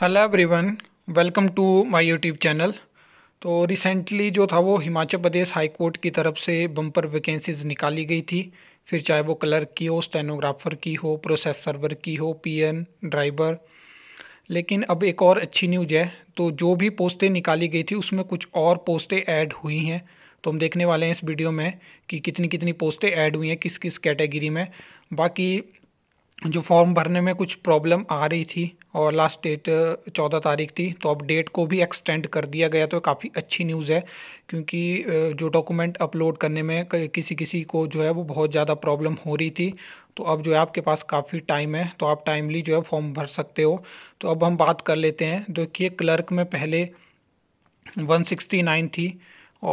hello everyone welcome to my YouTube channel तो recently जो था वो हिमाचल प्रदेश हाई कोर्ट की तरफ से बम्पर वैकेंसीज निकाली गई थी फिर चाहे वो क्लर्क की हो स्टेनोग्राफर की हो प्रोसेस सर्वर की हो पीएन ड्राइवर लेकिन अब एक और अच्छी न्यूज है तो जो भी पोस्टें निकाली गई थी उसमें कुछ और पोस्टें ऐड हुई हैं तो हम देखने वाले हैं इस वीडियो में कि कितनी कितनी पोस्टें ऐड हुई हैं किस किस कैटेगरी में बाकी जो फॉर्म भरने में कुछ प्रॉब्लम आ रही थी और लास्ट डेट चौदह तारीख थी तो अब डेट को भी एक्सटेंड कर दिया गया तो काफ़ी अच्छी न्यूज़ है क्योंकि जो डॉक्यूमेंट अपलोड करने में किसी किसी को जो है वो बहुत ज़्यादा प्रॉब्लम हो रही थी तो अब जो है आपके पास काफ़ी टाइम है तो आप टाइमली जो है फॉर्म भर सकते हो तो अब हम बात कर लेते हैं देखिए क्लर्क में पहले वन सिक्सटी नाइन थी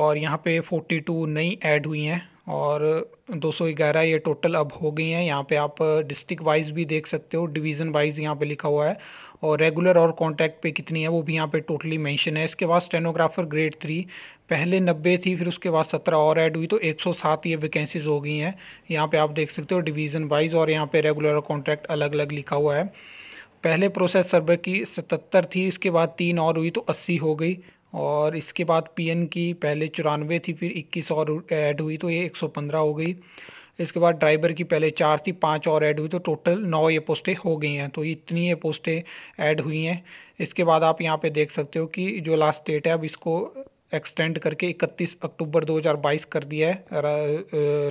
और यहाँ पे फोर्टी टू नई ऐड हुई हैं और 211 ये टोटल अब हो गई हैं यहाँ पे आप डिस्ट्रिक्ट वाइज भी देख सकते हो डिवीज़न वाइज यहाँ पे लिखा हुआ है और रेगुलर और कॉन्टैक्ट पे कितनी है वो भी यहाँ पे टोटली मेंशन है इसके बाद स्टेनोग्राफर ग्रेड थ्री पहले नब्बे थी फिर उसके बाद सत्रह और ऐड हुई तो एक सौ सात ये वैकेंसीज हो गई हैं यहाँ पर आप देख सकते हो डिवीज़न वाइज और यहाँ पर रेगुलर और कॉन्ट्रैक्ट अलग अलग लिखा हुआ है पहले प्रोसेस सर्वर की सतहत्तर थी इसके बाद तीन और हुई तो अस्सी हो गई और इसके बाद पीएन की पहले चौरानवे थी फिर इक्कीस और ऐड हुई तो ये एक सौ पंद्रह हो गई इसके बाद ड्राइवर की पहले चार थी पाँच और ऐड हुई तो टोटल नौ ये पोस्टें हो गई हैं तो इतनी ये पोस्टें ऐड हुई हैं इसके बाद आप यहाँ पे देख सकते हो कि जो लास्ट डेट है अब इसको एक्सटेंड करके 31 अक्टूबर 2022 कर दिया है रा,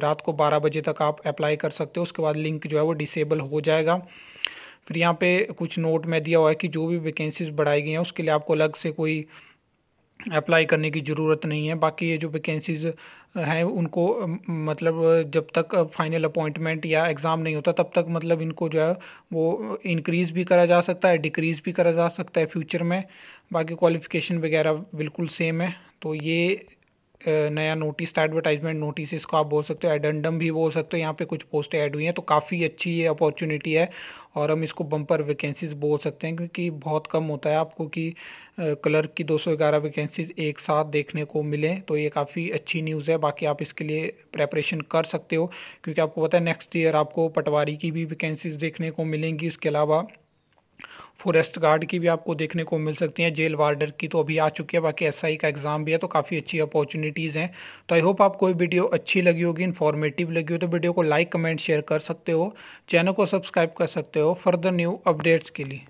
रात को 12 बजे तक आप अप्लाई कर सकते हो उसके बाद लिंक जो है वो डिसेबल हो जाएगा फिर यहाँ पे कुछ नोट में दिया हुआ है कि जो भी वैकेंसीज बढ़ाई गई हैं उसके लिए आपको अलग से कोई अप्लाई करने की ज़रूरत नहीं है बाकी ये जो वैकेंसीज़ हैं उनको मतलब जब तक फाइनल अपॉइंटमेंट या एग्ज़ाम नहीं होता तब तक मतलब इनको जो है वो इंक्रीज़ भी करा जा सकता है डिक्रीज़ भी करा जा सकता है फ्यूचर में बाकी क्वालिफ़िकेशन वगैरह बिल्कुल सेम है तो ये नया नोटिस एडवर्टाइजमेंट नोटिस इसको आप बोल सकते हो एडेंडम भी बोल सकते हो यहाँ पे कुछ पोस्टें ऐड हुई हैं तो काफ़ी अच्छी ये अपॉर्चुनिटी है और हम इसको बम्पर वैकेंसीज बोल सकते हैं क्योंकि बहुत कम होता है आपको कि क्लर्क की 211 वैकेंसीज एक साथ देखने को मिलें तो ये काफ़ी अच्छी न्यूज़ है बाकी आप इसके लिए प्रेपरेशन कर सकते हो क्योंकि आपको पता है नेक्स्ट ईयर आपको पटवारी की भी वैकेंसीज देखने को मिलेंगी इसके अलावा फॉरेस्ट गार्ड की भी आपको देखने को मिल सकती हैं जेल वार्डर की तो अभी आ चुकी है बाकी एसआई का एग्ज़ाम भी है तो काफ़ी अच्छी अपॉर्चुनिटीज़ हैं तो आई होप आपको वीडियो अच्छी लगी होगी इन्फॉर्मेटिव लगी हो तो वीडियो को लाइक कमेंट शेयर कर सकते हो चैनल को सब्सक्राइब कर सकते हो फर्दर न्यू अपडेट्स के लिए